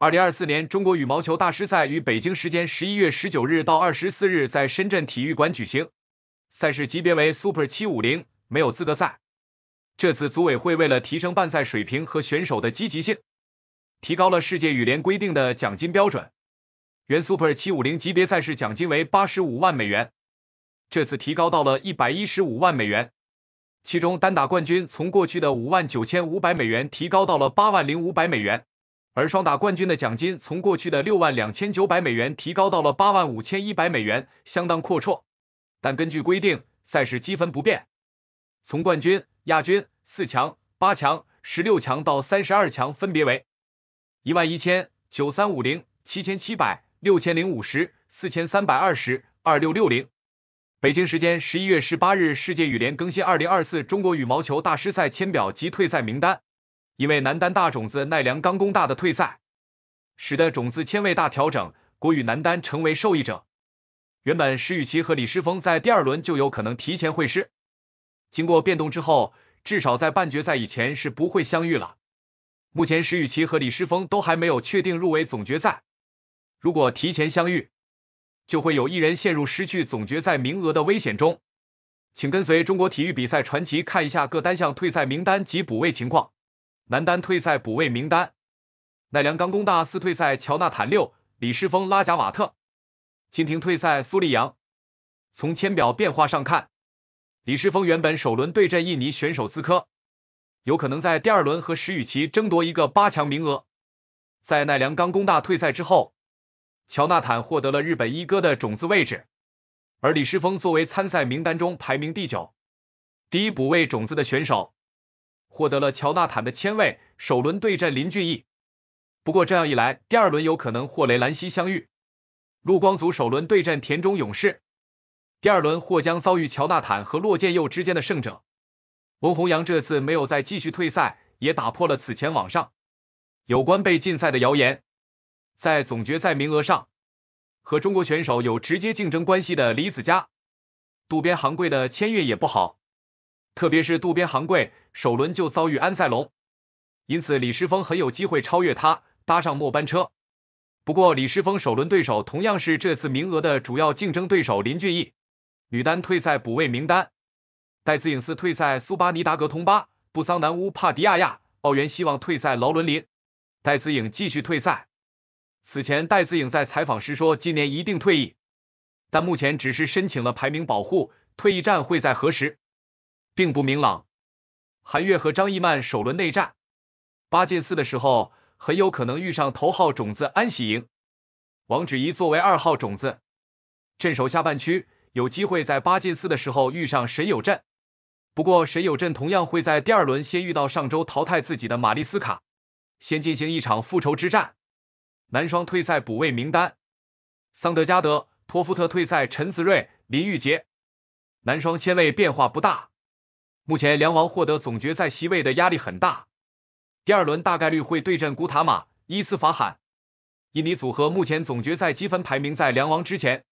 二零二四年中国羽毛球大师赛于北京时间十一月十九日到二十四日在深圳体育馆举行，赛事级别为 Super 750，没有资格赛。这次组委会为了提升办赛水平和选手的积极性，提高了世界羽联规定的奖金标准。原 Super 750级别赛事奖金为八十五万美元，这次提高到了一百一十五万美元。其中单打冠军从过去的五万九千五百美元提高到了八万零五百美元。而双打冠军的奖金从过去的六万两千九百美元提高到了八万五千一百美元，相当阔绰。但根据规定，赛事积分不变。从冠军、亚军、四强、八强、十六强到三十二强，分别为一万一千九三五零、七千七百、六千零五十、四千三百二十、二六六零。北京时间十一月十八日，世界羽联更新二零二四中国羽毛球大师赛签表及退赛名单。因为男单大种子奈良钢功大的退赛，使得种子签位大调整，国羽男单成为受益者。原本石宇奇和李诗沣在第二轮就有可能提前会师，经过变动之后，至少在半决赛以前是不会相遇了。目前石宇奇和李诗沣都还没有确定入围总决赛，如果提前相遇，就会有一人陷入失去总决赛名额的危险中。请跟随中国体育比赛传奇看一下各单项退赛名单及补位情况。男单退赛补位名单：奈良钢工大四退赛，乔纳坦六，李世峰拉贾瓦特。金廷退赛，苏利扬。从签表变化上看，李世峰原本首轮对阵印尼选手斯科，有可能在第二轮和石宇奇争夺一个八强名额。在奈良钢工大退赛之后，乔纳坦获得了日本一哥的种子位置，而李世峰作为参赛名单中排名第九、第一补位种子的选手。获得了乔纳坦的签位，首轮对阵林俊逸。不过这样一来，第二轮有可能霍雷兰西相遇。陆光祖首轮对阵田中勇士，第二轮或将遭遇乔纳坦和洛建佑之间的胜者。翁弘洋这次没有再继续退赛，也打破了此前网上有关被禁赛的谣言。在总决赛名额上，和中国选手有直接竞争关系的李子嘉、渡边航贵的签约也不好。特别是渡边航贵首轮就遭遇安塞龙，因此李诗峰很有机会超越他搭上末班车。不过李诗峰首轮对手同样是这次名额的主要竞争对手林俊毅。女单退赛补位名单：戴资颖四退赛，苏巴尼达格通巴布桑南乌帕迪亚亚，奥原希望退赛劳伦林。戴资颖继续退赛。此前戴资颖在采访时说今年一定退役，但目前只是申请了排名保护，退役战会在何时？并不明朗。韩月和张一曼首轮内战八进四的时候，很有可能遇上头号种子安喜莹。王芷怡作为二号种子镇守下半区，有机会在八进四的时候遇上沈有镇。不过沈有镇同样会在第二轮先遇到上周淘汰自己的玛丽斯卡，先进行一场复仇之战。男双退赛补位名单：桑德加德、托夫特退赛，陈子睿、林玉杰。男双签位变化不大。目前，梁王获得总决赛席位的压力很大。第二轮大概率会对阵古塔马、伊斯法罕印尼组合。目前总决赛积分排名在梁王之前，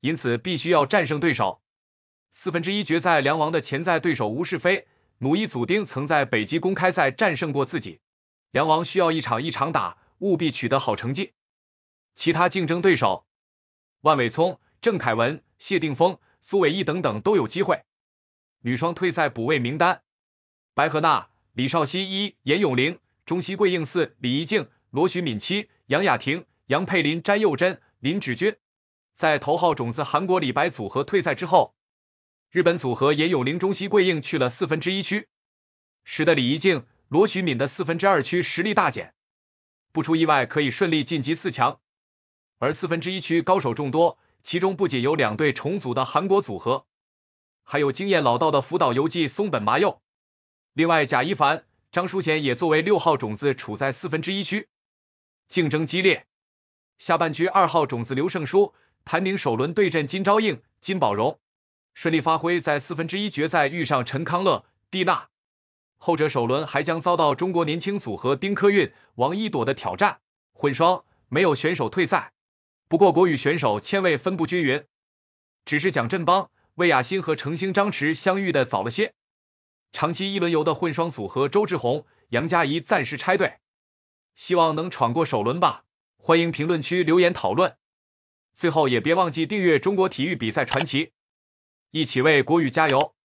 因此必须要战胜对手。四分之一决赛，梁王的潜在对手吴世飞、努伊祖丁曾在北极公开赛战胜过自己。梁王需要一场一场打，务必取得好成绩。其他竞争对手，万伟聪、郑凯文、谢定峰、苏伟毅等等都有机会。女双退赛补位名单：白荷娜、李少熙一、严永玲、中西桂映四、李怡静、罗徐敏七、杨雅婷、杨佩林、詹佑贞、林芷君。在头号种子韩国李白组合退赛之后，日本组合严永玲中西桂映去了四分之一区，使得李怡静、罗徐敏的四分之二区实力大减，不出意外可以顺利晋级四强。而四分之一区高手众多，其中不仅有两队重组的韩国组合。还有经验老道的福岛由纪、松本麻佑，另外贾一凡、张淑贤也作为六号种子处在四分之一区，竞争激烈。下半区二号种子刘胜书、谭宁首轮对阵金昭映、金宝荣，顺利发挥，在四分之一决赛遇上陈康乐、蒂娜。后者首轮还将遭到中国年轻组合丁科韵、王一朵的挑战。混双没有选手退赛，不过国羽选手签位分布均匀，只是蒋振邦。魏雅欣和程星、张弛相遇的早了些，长期一轮游的混双组合周志宏、杨佳怡暂时拆队，希望能闯过首轮吧。欢迎评论区留言讨论，最后也别忘记订阅《中国体育比赛传奇》，一起为国语加油。